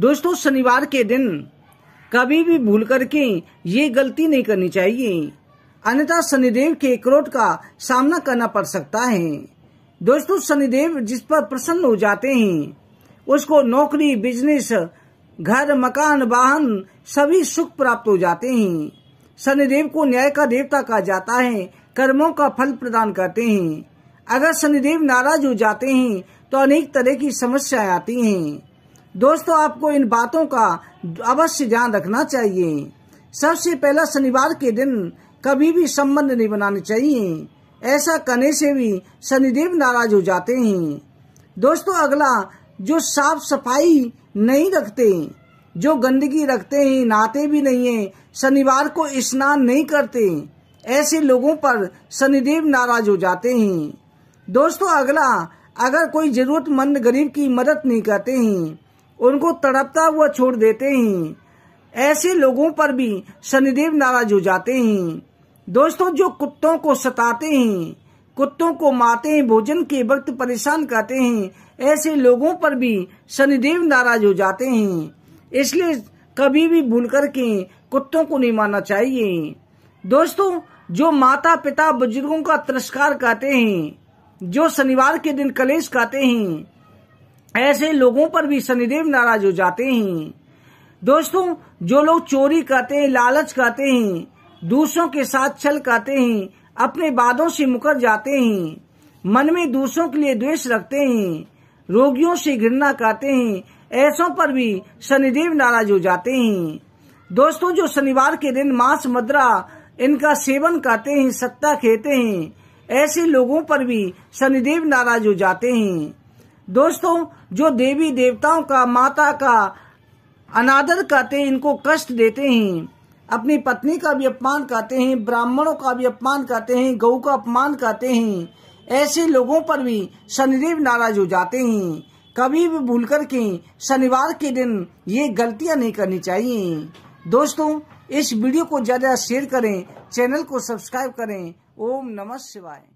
दोस्तों शनिवार के दिन कभी भी भूल करके ये गलती नहीं करनी चाहिए अन्यथा शनिदेव के क्रोध का सामना करना पड़ सकता है दोस्तों शनिदेव जिस पर प्रसन्न हो जाते हैं उसको नौकरी बिजनेस घर मकान वाहन सभी सुख प्राप्त हो जाते हैं शनिदेव को न्याय का देवता कहा जाता है कर्मों का फल प्रदान करते हैं अगर शनिदेव नाराज हो जाते हैं तो अनेक तरह की समस्याएं आती हैं दोस्तों आपको इन बातों का अवश्य ध्यान रखना चाहिए सबसे पहला शनिवार के दिन कभी भी संबंध नहीं बनाने चाहिए ऐसा करने से भी शनिदेव नाराज हो जाते हैं दोस्तों अगला जो साफ सफाई नहीं रखते जो गंदगी रखते हैं नहाते भी नहीं है शनिवार को स्नान नहीं करते ऐसे लोगों पर शनिदेव नाराज हो जाते हैं दोस्तों अगला अगर कोई जरूरतमंद गरीब की मदद नहीं करते हैं उनको तड़पता हुआ छोड़ देते हैं ऐसे लोगों पर भी शनिदेव नाराज हो जाते हैं दोस्तों जो कुत्तों को सताते हैं कुत्तों को मारते हैं भोजन के वक्त परेशान करते हैं ऐसे लोगों पर भी शनिदेव नाराज हो जाते हैं इसलिए कभी भी भूल करके कुत्तों को नहीं मारना चाहिए दोस्तों जो माता पिता बुजुर्गों का तिरस्कार करते हैं जो शनिवार के दिन कलेश करते हैं ऐसे लोगों पर भी शनिदेव नाराज हो जाते हैं दोस्तों जो लोग चोरी करते हैं लालच करते हैं दूसरों के साथ छल करते हैं अपने बादों से मुकर जाते हैं मन में दूसरों के लिए द्वेष रखते हैं रोगियों से घृणा करते हैं ऐसों पर भी शनिदेव नाराज हो जाते हैं दोस्तों जो शनिवार के दिन मांस मदरा इनका सेवन करते हैं सत्ता खेते हैं ऐसे लोगों पर भी शनिदेव नाराज हो जाते हैं दोस्तों जो देवी देवताओं का माता का अनादर करते हैं इनको कष्ट देते हैं अपनी पत्नी का भी अपमान करते हैं ब्राह्मणों का भी अपमान करते हैं गऊ का अपमान करते हैं ऐसे लोगों पर भी शनिदेव नाराज हो जाते हैं कभी भी भूल करके शनिवार के दिन ये गलतियां नहीं करनी चाहिए दोस्तों इस वीडियो को ज्यादा शेयर करें चैनल को सब्सक्राइब करें ओम नमः शिवाय